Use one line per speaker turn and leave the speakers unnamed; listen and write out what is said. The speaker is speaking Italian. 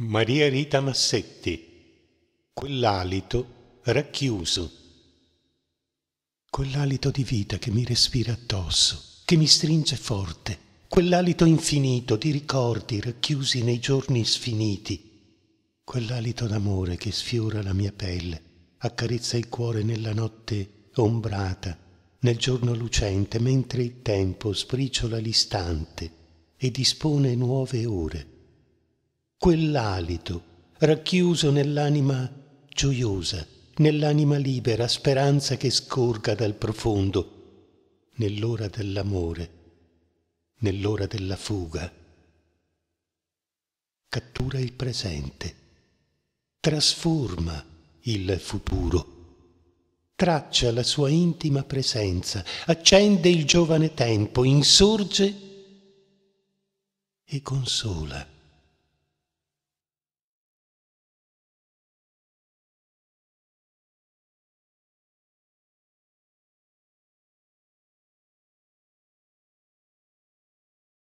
Maria Rita Massetti, quell'alito racchiuso. Quell'alito di vita che mi respira addosso, che mi stringe forte, quell'alito infinito di ricordi racchiusi nei giorni sfiniti, quell'alito d'amore che sfiora la mia pelle, accarezza il cuore nella notte ombrata, nel giorno lucente, mentre il tempo spriciola l'istante e dispone nuove ore quell'alito racchiuso nell'anima gioiosa, nell'anima libera, speranza che scorga dal profondo, nell'ora dell'amore, nell'ora della fuga. Cattura il presente, trasforma il futuro traccia la sua intima presenza, accende il giovane tempo, insorge e consola.